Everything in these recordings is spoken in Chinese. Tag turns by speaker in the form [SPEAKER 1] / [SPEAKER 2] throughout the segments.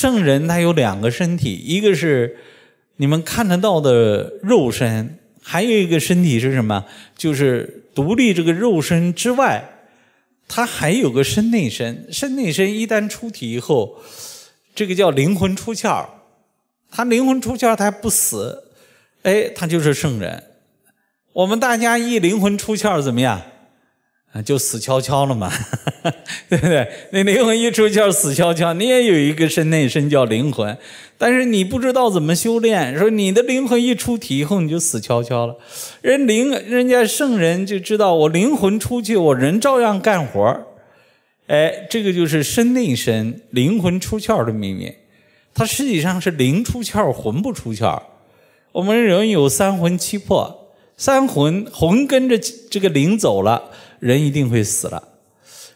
[SPEAKER 1] 圣人他有两个身体，一个是你们看得到的肉身，还有一个身体是什么？就是独立这个肉身之外，他还有个身内身。身内身一旦出体以后，这个叫灵魂出窍。他灵魂出窍，他还不死，哎，他就是圣人。我们大家一灵魂出窍，怎么样？啊，就死翘翘了嘛，对不对？那灵魂一出窍，死翘翘。你也有一个身内身叫灵魂，但是你不知道怎么修炼。说你的灵魂一出体以后，你就死翘翘了。人灵，人家圣人就知道，我灵魂出去，我人照样干活儿。哎，这个就是身内身灵魂出窍的秘密。它实际上是灵出窍，魂不出窍。我们人有三魂七魄，三魂魂跟着这个灵走了。人一定会死了，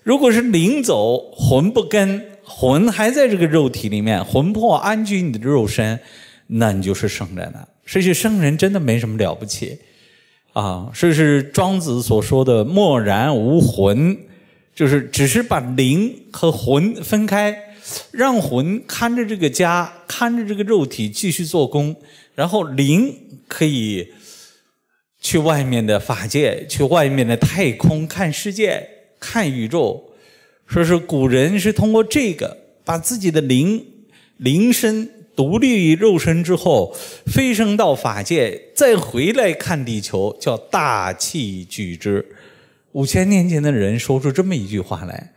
[SPEAKER 1] 如果是灵走魂不跟，魂还在这个肉体里面，魂魄安居你的肉身，那你就是圣人了。所以圣人真的没什么了不起，啊，以是庄子所说的默然无魂，就是只是把灵和魂分开，让魂看着这个家，看着这个肉体继续做工，然后灵可以。去外面的法界，去外面的太空看世界、看宇宙，说是古人是通过这个把自己的灵灵身独立于肉身之后，飞升到法界，再回来看地球，叫大气举之。五千年前的人说出这么一句话来，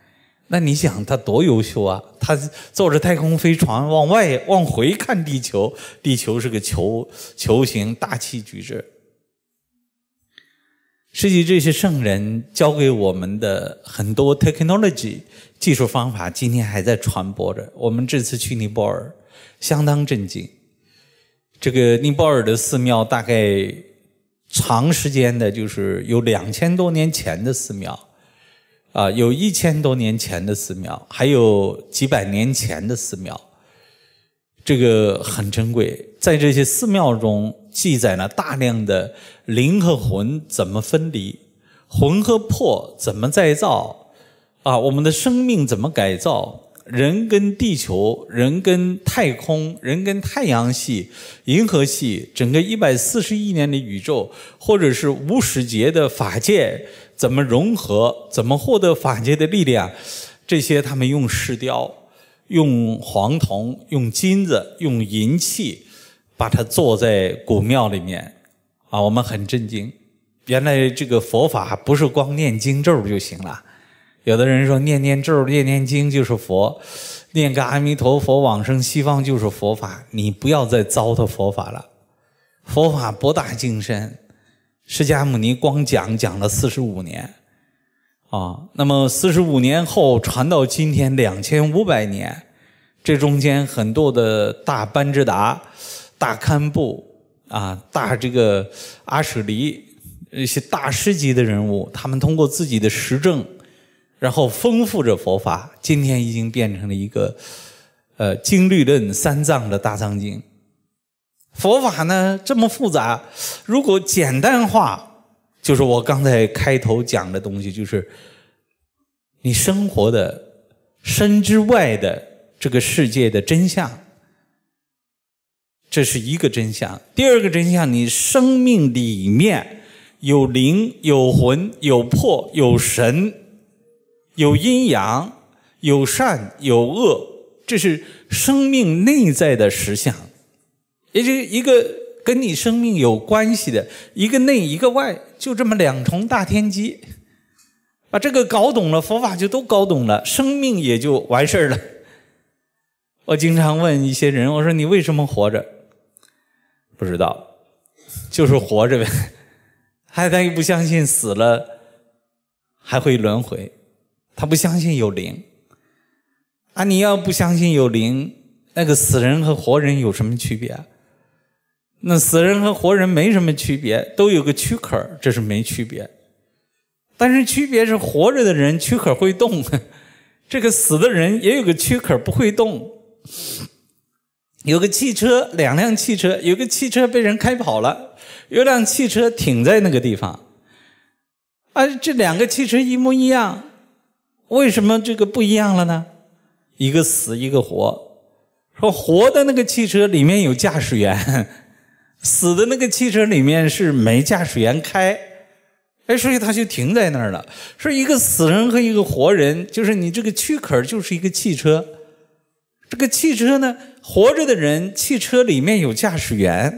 [SPEAKER 1] 那你想他多优秀啊！他坐着太空飞船往外往回看地球，地球是个球球形，大气举之。实际这些圣人教给我们的很多 technology 技术方法，今天还在传播着。我们这次去尼泊尔，相当震惊。这个尼泊尔的寺庙，大概长时间的，就是有两千多年前的寺庙，啊，有一千多年前的寺庙，还有几百年前的寺庙，这个很珍贵。在这些寺庙中。记载了大量的灵和魂怎么分离，魂和魄怎么再造，啊，我们的生命怎么改造？人跟地球，人跟太空，人跟太阳系、银河系，整个一百四十亿年的宇宙，或者是无始劫的法界，怎么融合？怎么获得法界的力量？这些他们用石雕，用黄铜，用金子，用银器。把它坐在古庙里面啊，我们很震惊。原来这个佛法不是光念经咒就行了。有的人说念念咒、念念经就是佛，念个阿弥陀佛往生西方就是佛法。你不要再糟蹋佛法了。佛法博大精深，释迦牟尼光讲讲了四十五年啊。那么四十五年后传到今天两千五百年，这中间很多的大班智达。大堪布啊，大这个阿舍离一些大师级的人物，他们通过自己的实证，然后丰富着佛法。今天已经变成了一个呃经律论三藏的大藏经。佛法呢这么复杂，如果简单化，就是我刚才开头讲的东西，就是你生活的身之外的这个世界的真相。这是一个真相。第二个真相，你生命里面有灵、有魂、有魄、有神、有阴阳、有善有恶，这是生命内在的实相，也就是一个跟你生命有关系的一个内一个外，就这么两重大天机。把这个搞懂了，佛法就都搞懂了，生命也就完事儿了。我经常问一些人，我说你为什么活着？不知道，就是活着呗。还他又不相信死了还会轮回，他不相信有灵。啊，你要不相信有灵，那个死人和活人有什么区别？那死人和活人没什么区别，都有个躯壳，这是没区别。但是区别是活着的人躯壳会动，这个死的人也有个躯壳不会动。有个汽车，两辆汽车，有个汽车被人开跑了，有辆汽车停在那个地方，啊，这两个汽车一模一样，为什么这个不一样了呢？一个死，一个活。说活的那个汽车里面有驾驶员，死的那个汽车里面是没驾驶员开，哎，所以他就停在那儿了。说一个死人和一个活人，就是你这个躯壳就是一个汽车，这个汽车呢？活着的人，汽车里面有驾驶员；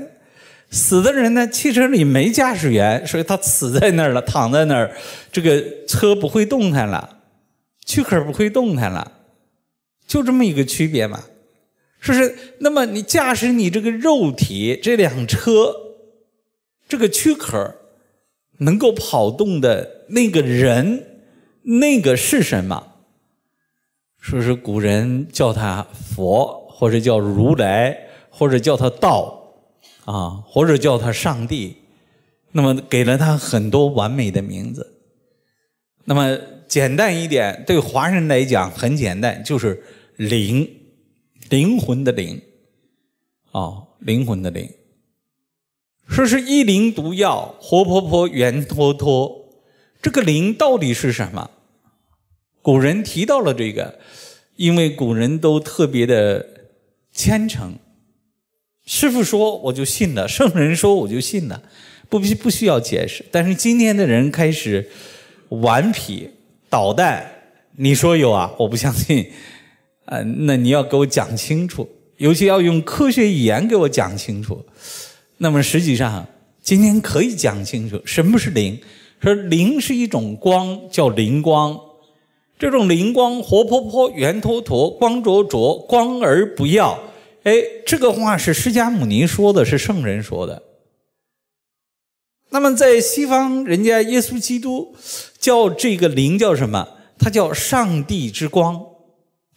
[SPEAKER 1] 死的人呢，汽车里没驾驶员，所以他死在那儿了，躺在那儿，这个车不会动弹了，躯壳不会动弹了，就这么一个区别嘛。是不是那么你驾驶你这个肉体这辆车，这个躯壳能够跑动的那个人，那个是什么？说是古人叫他佛。或者叫如来，或者叫他道，啊，或者叫他上帝，那么给了他很多完美的名字。那么简单一点，对华人来讲很简单，就是灵，灵魂的灵，啊，灵魂的灵。说是一灵毒药，活泼泼，圆脱脱。这个灵到底是什么？古人提到了这个，因为古人都特别的。虔诚，师傅说我就信了，圣人说我就信了，不必不需要解释。但是今天的人开始顽皮捣蛋，你说有啊？我不相信，呃，那你要给我讲清楚，尤其要用科学语言给我讲清楚。那么实际上今天可以讲清楚什么是灵，说灵是一种光，叫灵光。这种灵光活泼泼圆脱脱、光灼灼光而不要，哎，这个话是释迦牟尼说的是圣人说的。那么在西方，人家耶稣基督叫这个灵叫什么？他叫上帝之光。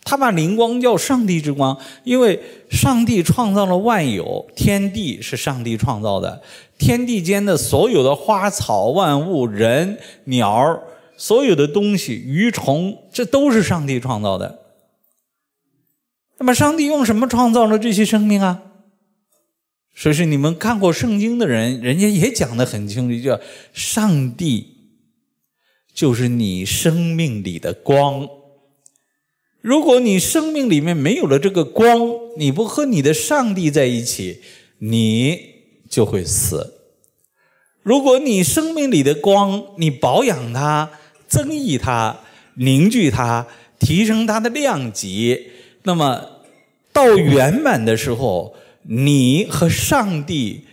[SPEAKER 1] 他把灵光叫上帝之光，因为上帝创造了万有，天地是上帝创造的，天地间的所有的花草万物人鸟儿。所有的东西，鱼虫，这都是上帝创造的。那么，上帝用什么创造了这些生命啊？所以说，你们看过圣经的人，人家也讲得很清楚，叫上帝就是你生命里的光。如果你生命里面没有了这个光，你不和你的上帝在一起，你就会死。如果你生命里的光，你保养它。增益它，凝聚它，提升它的量级。那么到圆满的时候，你和上帝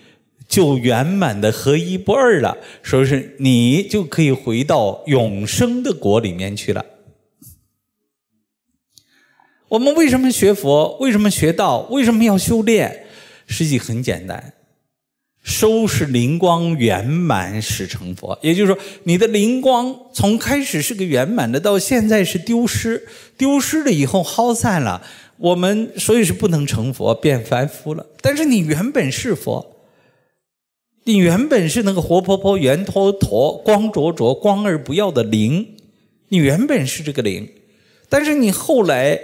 [SPEAKER 1] 就圆满的合一不二了。所以说，你就可以回到永生的国里面去了。我们为什么学佛？为什么学道？为什么要修炼？实际很简单。收拾灵光圆满时成佛，也就是说，你的灵光从开始是个圆满的，到现在是丢失，丢失了以后耗散了，我们所以是不能成佛，变凡夫了。但是你原本是佛，你原本是那个活泼泼、圆坨坨，光灼灼、光而不要的灵，你原本是这个灵，但是你后来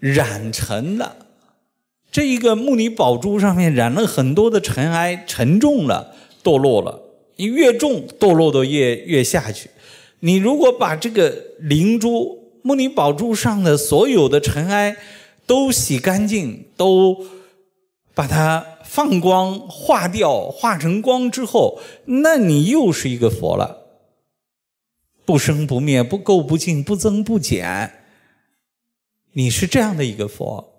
[SPEAKER 1] 染成了。这一个木尼宝珠上面染了很多的尘埃，沉重了，堕落了。你越重，堕落的越越下去。你如果把这个灵珠、木尼宝珠上的所有的尘埃都洗干净，都把它放光、化掉、化成光之后，那你又是一个佛了。不生不灭，不垢不净，不增不减，你是这样的一个佛。